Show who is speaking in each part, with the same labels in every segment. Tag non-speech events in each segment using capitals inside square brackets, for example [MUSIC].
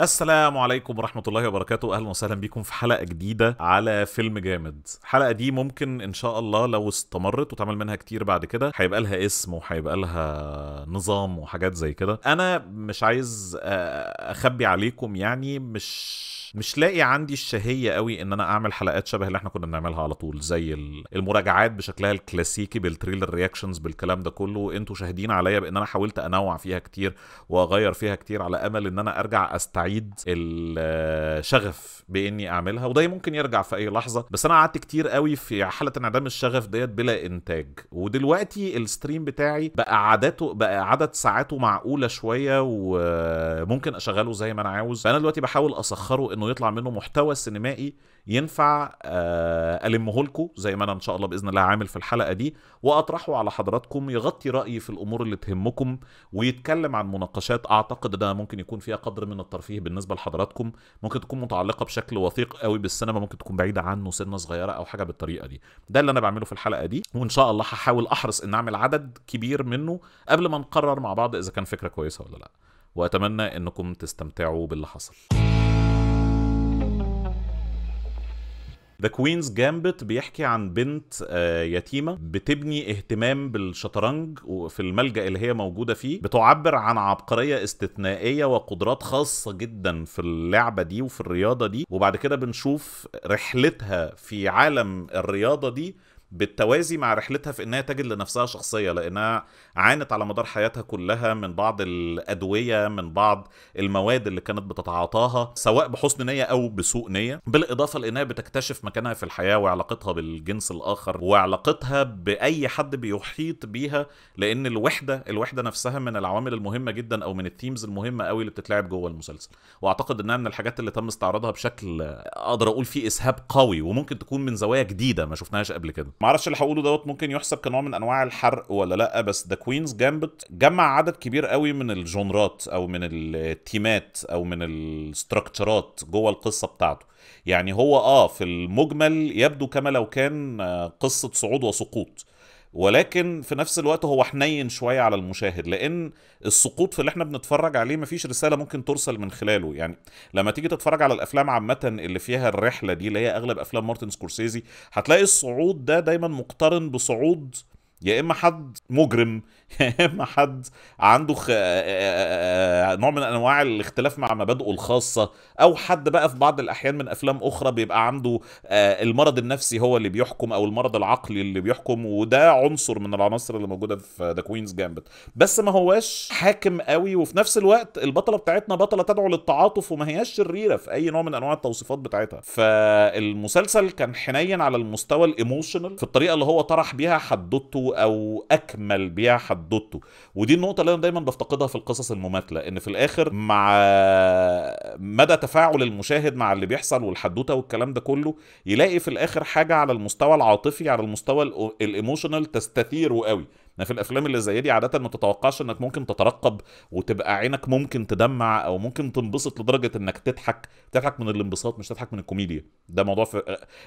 Speaker 1: السلام عليكم ورحمة الله وبركاته أهلا وسهلا بيكم في حلقة جديدة على فيلم جامد الحلقة دي ممكن إن شاء الله لو استمرت وتعمل منها كتير بعد كده هيبقى لها اسم وهيبقى لها نظام وحاجات زي كده أنا مش عايز أخبي عليكم يعني مش مش لاقي عندي الشهيه قوي ان انا اعمل حلقات شبه اللي احنا كنا بنعملها على طول زي المراجعات بشكلها الكلاسيكي بالتريلر رياكشنز بالكلام ده كله انتوا شاهدين عليا بان انا حاولت انوع فيها كتير واغير فيها كتير على امل ان انا ارجع استعيد اعيد الشغف باني اعملها وده ممكن يرجع في اي لحظه بس انا قعدت كتير قوي في حاله انعدام الشغف ديت بلا انتاج ودلوقتي الستريم بتاعي بقى عدده بقى عدد ساعاته معقوله شويه وممكن اشغله زي ما انا عاوز فانا دلوقتي بحاول اسخره انه يطلع منه محتوى سينمائي ينفع آه، المه لكم زي ما انا ان شاء الله باذن الله عامل في الحلقه دي واطرحه على حضراتكم يغطي رايي في الامور اللي تهمكم ويتكلم عن مناقشات اعتقد ده ممكن يكون فيها قدر من الترفيه ايه بالنسبه لحضراتكم ممكن تكون متعلقه بشكل وثيق قوي بالسينما ممكن تكون بعيده عنه سنه صغيره او حاجه بالطريقه دي ده اللي انا بعمله في الحلقه دي وان شاء الله هحاول احرص ان اعمل عدد كبير منه قبل ما نقرر مع بعض اذا كان فكره كويسه ولا لا واتمنى انكم تستمتعوا باللي حصل ذا كوينز جامبت بيحكي عن بنت آه، يتيمه بتبني اهتمام بالشطرنج في الملجا اللي هي موجوده فيه بتعبر عن عبقريه استثنائيه وقدرات خاصه جدا في اللعبه دي وفي الرياضه دي وبعد كده بنشوف رحلتها في عالم الرياضه دي بالتوازي مع رحلتها في انها تجد لنفسها شخصيه لانها عانت على مدار حياتها كلها من بعض الادويه من بعض المواد اللي كانت بتتعاطاها سواء بحسن نيه او بسوء نيه بالاضافه لانها بتكتشف مكانها في الحياه وعلاقتها بالجنس الاخر وعلاقتها باي حد بيحيط بيها لان الوحده الوحده نفسها من العوامل المهمه جدا او من التيمز المهمه قوي اللي بتتلعب جوه المسلسل واعتقد انها من الحاجات اللي تم استعراضها بشكل اقدر اقول فيه اسهاب قوي وممكن تكون من زوايا جديده ما شفناهاش قبل كده معرفش اللي هقوله دوت ممكن يحسب كنوع من انواع الحرق ولا لا بس ذا كوينز جامبت جمع عدد كبير قوي من الجونرات او من التيمات او من الاستراكشرات جوه القصه بتاعته يعني هو اه في المجمل يبدو كما لو كان آه، قصه صعود وسقوط ولكن في نفس الوقت هو حنين شويه على المشاهد لان السقوط في اللي احنا بنتفرج عليه مفيش رساله ممكن ترسل من خلاله يعني لما تيجي تتفرج على الافلام عامه اللي فيها الرحله دي اللي هي اغلب افلام مارتن سكورسيزي هتلاقي الصعود ده دا دايما مقترن بصعود يا اما حد مجرم [LAUGHS] يا اما حد عنده خ... آه، آه، آه، نوع من انواع الاختلاف مع مبادئه الخاصه او حد بقى في بعض الاحيان من افلام اخرى بيبقى عنده المرض النفسي هو اللي بيحكم او المرض العقلي اللي بيحكم وده عنصر من العناصر اللي موجوده في ذا كوينز جامبت بس ما هواش حاكم قوي وفي نفس الوقت البطله بتاعتنا بطله تدعو للتعاطف وما هياش شريره في اي نوع من انواع التوصيفات بتاعتها فالمسلسل كان حنين على المستوى الايموشنال في الطريقه اللي هو طرح بيها حدوته او اكمل بيها حدوته ودي النقطه اللي انا دايما بفتقدها في القصص المماثله ان في الاخر مع مدى تفاعل المشاهد مع اللي بيحصل والحدوته والكلام ده كله يلاقي في الاخر حاجه على المستوى العاطفي على المستوى الايموشنال تستثيره قوي يعني في الافلام اللي زي دي عاده ما تتوقعش انك ممكن تترقب وتبقى عينك ممكن تدمع او ممكن تنبسط لدرجه انك تضحك تضحك من الانبساط مش تضحك من الكوميديا ده موضوع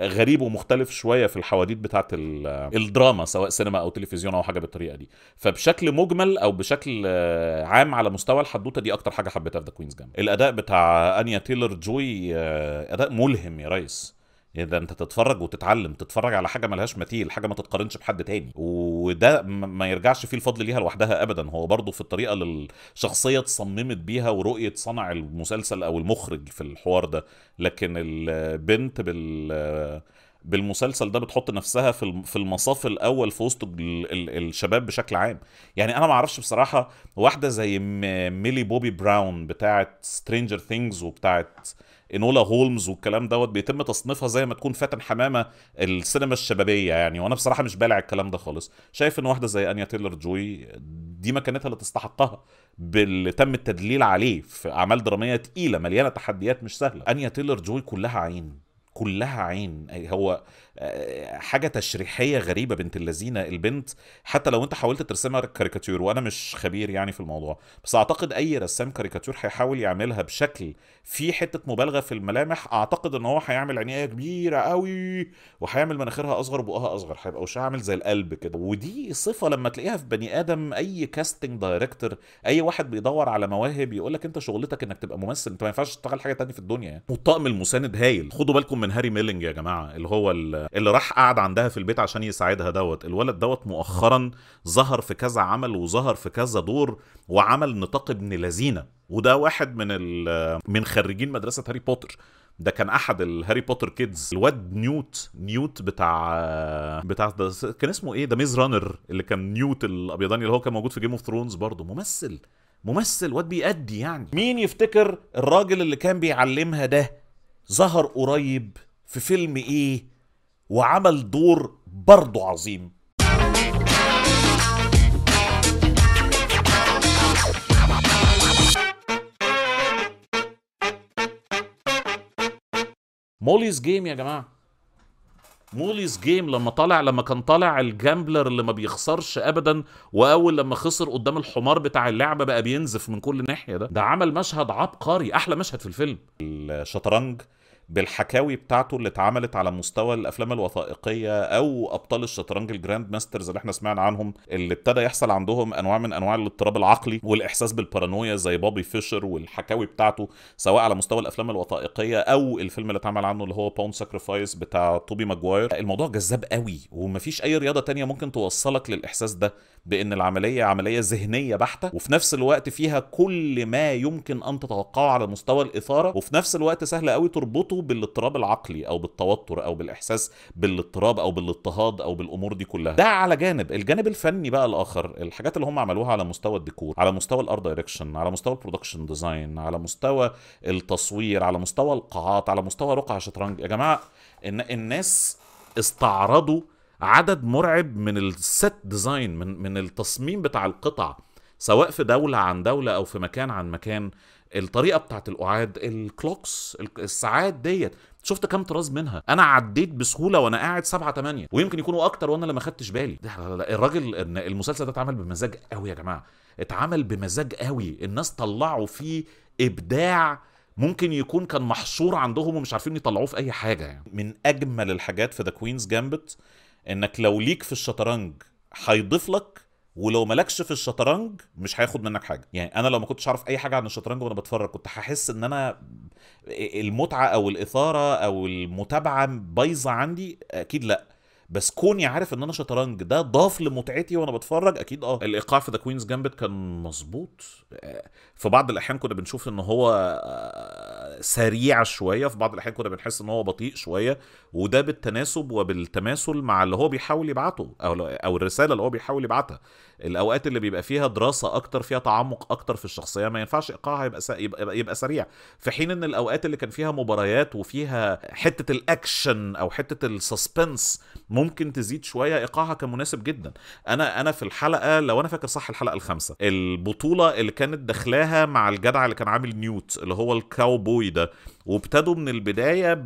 Speaker 1: غريب ومختلف شويه في الحواديت بتاعه الدراما سواء سينما او تلفزيون او حاجه بالطريقه دي فبشكل مجمل او بشكل عام على مستوى الحدوته دي اكتر حاجه حبيتها في ذا كوينز جامب الاداء بتاع انيا تيلر جوي آه، اداء ملهم يا ريس ده انت تتفرج وتتعلم تتفرج على حاجه ملهاش مثيل حاجه ما تتقارنش بحد تاني وده ما يرجعش فيه الفضل ليها لوحدها ابدا هو برضه في الطريقه اللي الشخصيه اتصممت بيها ورؤيه صنع المسلسل او المخرج في الحوار ده لكن البنت بال بالمسلسل ده بتحط نفسها في في المصاف الاول في وسط الشباب بشكل عام يعني انا ما اعرفش بصراحه واحده زي ميلي بوبي براون بتاعه سترينجر ثينجز وبتاعه انولا هولمز والكلام دوت بيتم تصنيفها زي ما تكون فاتن حمامه السينما الشبابيه يعني وانا بصراحه مش بالع الكلام ده خالص شايف ان واحده زي انيا تيلر جوي دي مكانتها اللي تستحقها باللي تم التدليل عليه في اعمال دراميه تقيله مليانه تحديات مش سهله انيا تيلر جوي كلها عين كلها عين هو آه، حاجه تشريحيه غريبه بنت اللذينه البنت حتى لو انت حاولت ترسمها كاريكاتير وانا مش خبير يعني في الموضوع بس اعتقد اي رسام كاريكاتير هيحاول يعملها بشكل في حته مبالغه في الملامح اعتقد ان هو هيعمل عينيها كبيره قوي وهيعمل مناخيرها اصغر وبقها اصغر هيبقى وشها عامل زي القلب كده ودي صفه لما تلاقيها في بني ادم اي كاستنج دايركتور اي واحد بيدور على مواهب يقول لك انت شغلتك انك تبقى ممثل انت ما ينفعش تشتغل حاجه تانية في الدنيا يعني والطقم المساند هايل خدوا بالكم من هاري ميلينج يا جماعه اللي هو اللي راح قعد عندها في البيت عشان يساعدها دوت الولد دوت مؤخرا ظهر في كذا عمل وظهر في كذا دور وعمل نطاق ابن لذينه وده واحد من من خريجين مدرسه هاري بوتر ده كان احد الهاري بوتر كيدز الواد نيوت نيوت بتاع بتاع ده كان اسمه ايه ده ميز رانر اللي كان نيوت الابيضاني اللي هو كان موجود في جيم اوف ثرونز برضه ممثل ممثل واد بيأدي يعني مين يفتكر الراجل اللي كان بيعلمها ده ظهر قريب في فيلم ايه وعمل دور برضه عظيم موليز جيم يا جماعه موليز جيم لما طالع لما كان طالع الجامبلر اللي ما بيخسرش ابدا واول لما خسر قدام الحمار بتاع اللعبه بقى بينزف من كل ناحيه ده ده عمل مشهد عبقري احلى مشهد في الفيلم الشطرنج بالحكاوي بتاعته اللي اتعملت على مستوى الافلام الوثائقيه او ابطال الشطرنج الجراند ماسترز اللي احنا سمعنا عنهم اللي ابتدى يحصل عندهم انواع من انواع الاضطراب العقلي والاحساس بالبارانويا زي بوبي فيشر والحكاوي بتاعته سواء على مستوى الافلام الوثائقيه او الفيلم اللي اتعمل عنه اللي هو باون ساكرفايس بتاع توبي ماجواير الموضوع جذاب قوي ومفيش اي رياضه تانية ممكن توصلك للاحساس ده بان العمليه عمليه ذهنيه بحته وفي نفس الوقت فيها كل ما يمكن ان تتوقعه على مستوى الاثاره وفي نفس الوقت سهل قوي تربطه بيربطوا بالاضطراب العقلي او بالتوتر او بالاحساس بالاضطراب او بالاضطهاد او بالامور دي كلها ده على جانب الجانب الفني بقى الاخر الحاجات اللي هم عملوها على مستوى الديكور على مستوى الارت دايركشن على مستوى البرودكشن ديزاين على مستوى التصوير على مستوى القاعات على مستوى رقع شطرنج يا جماعه الناس استعرضوا عدد مرعب من الست ديزاين من من التصميم بتاع القطع سواء في دولة عن دولة أو في مكان عن مكان الطريقه بتاعت القعاد الكلوكس الساعات ديت شفت كام طراز منها انا عديت بسهوله وانا قاعد سبعة 8 ويمكن يكونوا اكتر وانا اللي ما خدتش بالي لا لا الراجل المسلسل ده اتعمل بمزاج قوي يا جماعه اتعمل بمزاج قوي الناس طلعوا فيه ابداع ممكن يكون كان محصور عندهم ومش عارفين يطلعوه في اي حاجه يعني. من اجمل الحاجات في ذا كوينز جامبت انك لو ليك في الشطرنج هيضيف لك ولو مالكش في الشطرنج مش هياخد منك حاجه يعني انا لو ما كنتش اعرف اي حاجه عن الشطرنج وانا بتفرج كنت هحس ان انا المتعه او الاثاره او المتابعه بايظه عندي اكيد لا بس كوني عارف ان انا شطرنج ده ضاف لمتعتي وانا بتفرج اكيد اه الايقاع في ذا كوينز جامبت كان مظبوط آه، في بعض الاحيان كنا بنشوف ان هو آه، سريع شويه في بعض الاحيان كنا بنحس ان هو بطيء شويه وده بالتناسب وبالتماثل مع اللي هو بيحاول يبعته او او الرساله اللي هو بيحاول يبعتها الاوقات اللي بيبقى فيها دراسه اكتر فيها تعمق اكتر في الشخصيه ما ينفعش ايقاعها يبقى, يبقى يبقى سريع في حين ان الاوقات اللي كان فيها مباريات وفيها حته الاكشن او حته السسبنس ممكن تزيد شويه ايقاعها كان مناسب جدا انا انا في الحلقه لو انا فاكر صح الحلقه الخامسه البطوله اللي كانت داخلاها مع الجدع اللي كان عامل نيوت اللي هو الكاوبوي جديده وابتدوا من البدايه ب...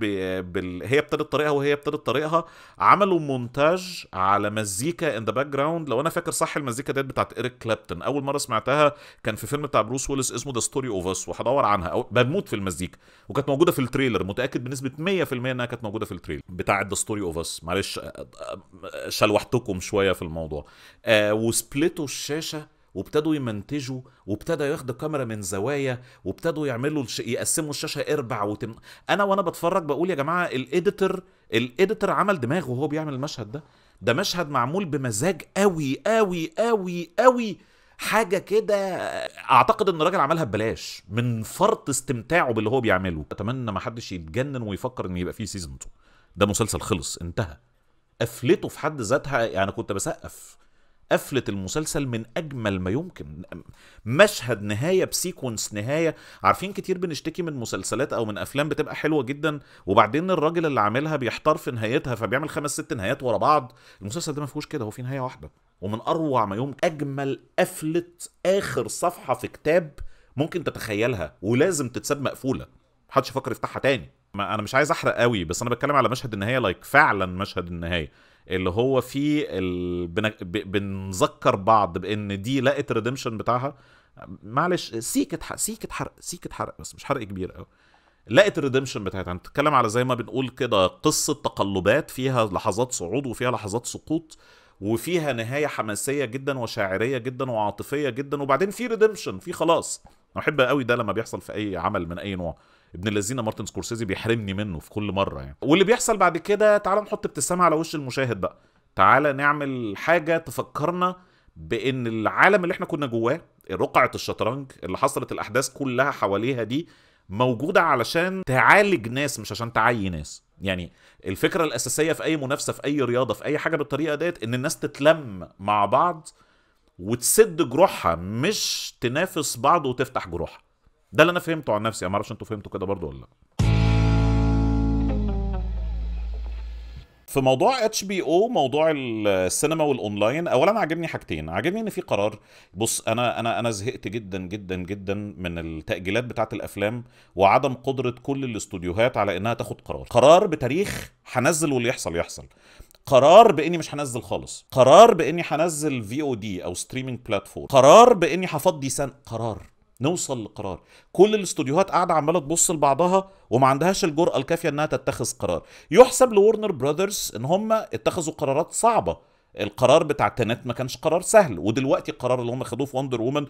Speaker 1: بال... هي ابتدت طريقها وهي ابتدت طريقها عملوا مونتاج على مزيكا ان ذا باك جراوند لو انا فاكر صح المزيكا ديت بتاعت ايريك كلابتون اول مره سمعتها كان في فيلم بتاع بروس ويلس اسمه ذا ستوري اوف اس وهدور عنها أو... بموت في المزيكا وكانت موجوده في التريلر متاكد بنسبه 100% انها كانت موجوده في التريلر بتاع ذا ستوري اوف اس معلش آه، آه، آه، شلوحتكم شويه في الموضوع آه وسبلتوا الشاشه وابتدوا يمنتجوا وابتدى ياخد الكاميرا من زوايا وابتدوا يعملوا الش... يقسموا الشاشه اربع وتم... انا وانا بتفرج بقول يا جماعه الايديتور الايديتور عمل دماغه وهو بيعمل المشهد ده ده مشهد معمول بمزاج قوي قوي قوي قوي حاجة كده أعتقد إن الراجل عملها ببلاش من فرط استمتاعه باللي هو بيعمله أتمنى ما حدش يتجنن ويفكر إن يبقى فيه سيزون 2 ده مسلسل خلص انتهى قفلته في حد ذاتها يعني كنت بسقف قفلت المسلسل من اجمل ما يمكن مشهد نهايه بسيكونس نهايه عارفين كتير بنشتكي من مسلسلات او من افلام بتبقى حلوه جدا وبعدين الراجل اللي عاملها بيحتار في نهايتها فبيعمل خمس ست نهايات ورا بعض المسلسل ده ما فيهوش كده هو في نهايه واحده ومن اروع ما يمكن اجمل قفله اخر صفحه في كتاب ممكن تتخيلها ولازم تتساب مقفوله محدش يفكر يفتحها تاني ما انا مش عايز احرق قوي بس انا بتكلم على مشهد النهايه لايك فعلا مشهد النهايه اللي هو فيه ال... بن... بنذكر بعض بان دي لقت ريديمشن بتاعها معلش سيكت حرق سيكت حرق سيكت حرق بس مش حرق كبير قوي لقت الريدمشن بتاعتها نتكلم بتتكلم على زي ما بنقول كده قصه تقلبات فيها لحظات صعود وفيها لحظات سقوط وفيها نهايه حماسيه جدا وشاعريه جدا وعاطفيه جدا وبعدين في ريدمشن في خلاص انا بحب قوي ده لما بيحصل في اي عمل من اي نوع ابن اللذينه مارتن سكورسيزي بيحرمني منه في كل مره يعني واللي بيحصل بعد كده تعالى نحط ابتسامه على وش المشاهد بقى تعالى نعمل حاجه تفكرنا بان العالم اللي احنا كنا جواه رقعه الشطرنج اللي حصلت الاحداث كلها حواليها دي موجوده علشان تعالج ناس مش عشان تعي ناس يعني الفكره الاساسيه في اي منافسه في اي رياضه في اي حاجه بالطريقه ديت ان الناس تتلم مع بعض وتسد جروحها مش تنافس بعض وتفتح جروحها ده اللي انا فهمته عن نفسي انا ما اعرفش انتوا فهمتوا كده برضو ولا لا في موضوع اتش بي او موضوع السينما والاونلاين اولا عاجبني حاجتين عاجبني ان في قرار بص انا انا انا زهقت جدا جدا جدا من التاجيلات بتاعه الافلام وعدم قدره كل الاستوديوهات على انها تاخد قرار قرار بتاريخ هنزل واللي يحصل يحصل قرار باني مش هنزل خالص قرار باني هنزل في او دي او ستريمينج بلاتفورم قرار باني هفضي سنه قرار نوصل لقرار كل الاستوديوهات قاعده عماله تبص لبعضها وما عندهاش الجرأه الكافيه انها تتخذ قرار يحسب لورنر برادرز ان هم اتخذوا قرارات صعبه القرار بتاع التنات ما كانش قرار سهل ودلوقتي القرار اللي هم خدوه في وندر وومن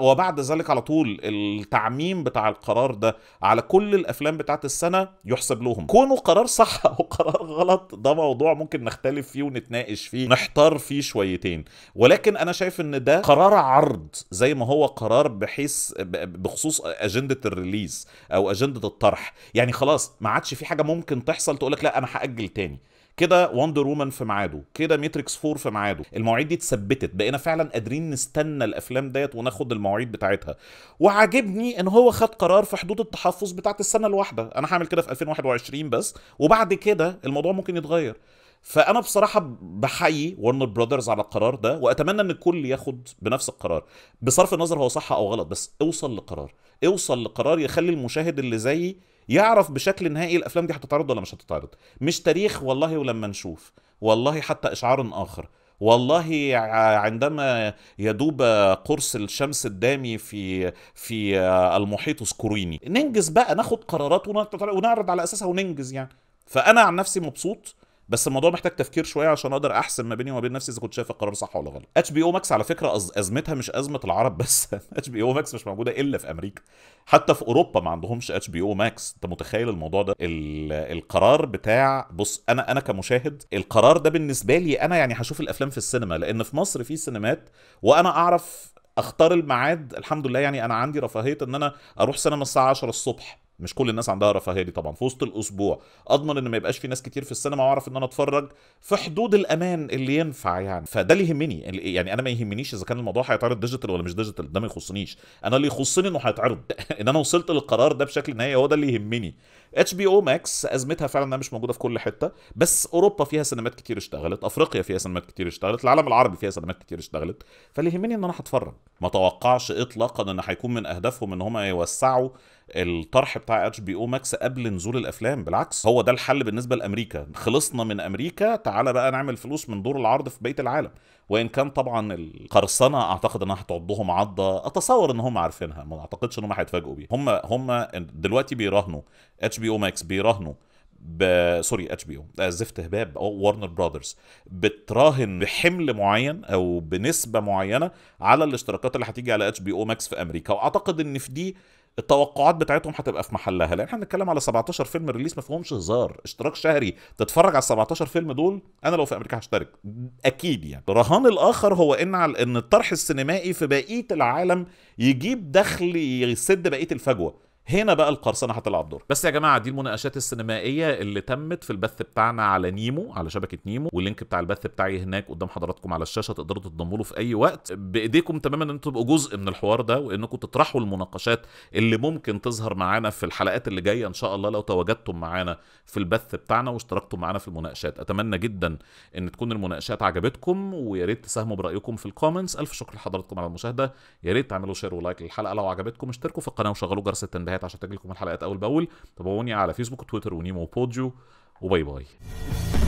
Speaker 1: وبعد ذلك على طول التعميم بتاع القرار ده على كل الافلام بتاعت السنه يحسب لهم كونه قرار صح [LAUGHS] او قرار غلط ده موضوع ممكن نختلف فيه ونتناقش فيه نحتار فيه شويتين ولكن انا شايف ان ده قرار عرض زي ما هو قرار بحيث بخصوص اجنده الريليز او اجنده الطرح يعني خلاص ما عادش في حاجه ممكن تحصل تقول لك لا انا هاجل تاني كده وندر وومن في ميعاده كده ماتريكس 4 في ميعاده المواعيد دي اتثبتت بقينا فعلا قادرين نستنى الافلام ديت وناخد المواعيد بتاعتها وعاجبني ان هو خد قرار في حدود التحفظ بتاعت السنه الواحده انا هعمل كده في 2021 بس وبعد كده الموضوع ممكن يتغير فانا بصراحه بحيي ورنر برادرز على القرار ده واتمنى ان الكل ياخد بنفس القرار بصرف النظر هو صح او غلط بس اوصل لقرار اوصل لقرار يخلي المشاهد اللي زيي يعرف بشكل نهائي الافلام دي هتتعرض ولا مش هتتعرض مش تاريخ والله ولما نشوف والله حتى اشعار اخر والله عندما يدوب قرص الشمس الدامي في في المحيط سكوريني ننجز بقى ناخد قرارات ونعرض على اساسها وننجز يعني فانا عن نفسي مبسوط بس الموضوع محتاج تفكير شويه عشان اقدر احسن ما بيني وما بين نفسي اذا كنت شايف القرار صح ولا غلط اتش بي او ماكس على فكره ازمتها مش ازمه العرب [LAUGHS] بس اتش بي او ماكس مش موجوده الا في امريكا حتى في اوروبا ما عندهمش اتش بي او ماكس انت متخيل الموضوع ده القرار بتاع بص انا انا كمشاهد القرار ده بالنسبه لي انا يعني هشوف الافلام في السينما لان في مصر في سينمات وانا اعرف اختار الميعاد الحمد لله يعني انا عندي رفاهيه ان انا اروح سينما الساعه 10 الصبح مش كل الناس عندها رفاهيه دي طبعا في وسط الاسبوع اضمن ان ما يبقاش في ناس كتير في السينما واعرف ان انا اتفرج في حدود الامان اللي ينفع يعني فده اللي يهمني يعني انا ما يهمنيش اذا كان الموضوع هيتعرض ديجيتال ولا مش ديجيتال ده ما يخصنيش انا اللي يخصني انه هيتعرض [LAUGHS] ان انا وصلت للقرار ده بشكل نهائي هو ده اللي يهمني اتش بي او ماكس ازمتها فعلا انها مش موجوده في كل حته بس اوروبا فيها سينمات كتير اشتغلت افريقيا فيها سينمات كتير اشتغلت العالم العربي فيها سينمات كتير اشتغلت فاللي يهمني ان انا هتفرج ما توقعش اطلاقا ان هيكون من اهدافهم ان هم يوسعوا الطرح بتاع اتش بي او ماكس قبل نزول الافلام بالعكس هو ده الحل بالنسبه لامريكا خلصنا من امريكا تعالى بقى نعمل فلوس من دور العرض في بيت العالم وان كان طبعا القرصنه اعتقد انها هتعضهم عضه اتصور ان هم عارفينها ما اعتقدش ان هم هيتفاجئوا بيها هم هم دلوقتي بيراهنوا اتش بي او ماكس بيراهنوا ب... سوري اتش بي او آه، زفت هباب او وارنر براذرز بتراهن بحمل معين او بنسبه معينه على الاشتراكات اللي هتيجي على اتش بي او ماكس في امريكا واعتقد ان في دي التوقعات بتاعتهم هتبقى في محلها لان احنا بنتكلم على 17 فيلم ريليس ما فيهمش هزار اشتراك شهري تتفرج على 17 فيلم دول انا لو في امريكا هشترك اكيد يعني الرهان الاخر هو ان على ان الطرح السينمائي في بقيه العالم يجيب دخل يسد بقيه الفجوه هنا بقى القرصنه هتلعب دور بس يا جماعه دي المناقشات السينمائيه اللي تمت في البث بتاعنا على نيمو على شبكه نيمو واللينك بتاع البث بتاعي هناك قدام حضراتكم على الشاشه تقدروا تضموا له في اي وقت بايديكم تماما ان انتم تبقوا جزء من الحوار ده وانكم تطرحوا المناقشات اللي ممكن تظهر معانا في الحلقات اللي جايه ان شاء الله لو تواجدتم معانا في البث بتاعنا واشتركتم معانا في المناقشات اتمنى جدا ان تكون المناقشات عجبتكم ويا ريت تساهموا برايكم في الكومنتس الف شكر لحضراتكم على المشاهده يا ريت تعملوا شير ولايك للحلقه لو عجبتكم اشتركوا في القناه وشغلوا جرس التنبيهات الحلقات عشان تجيلكم الحلقات اول باول تابعوني على فيسبوك وتويتر ونيمو بوديو وباي باي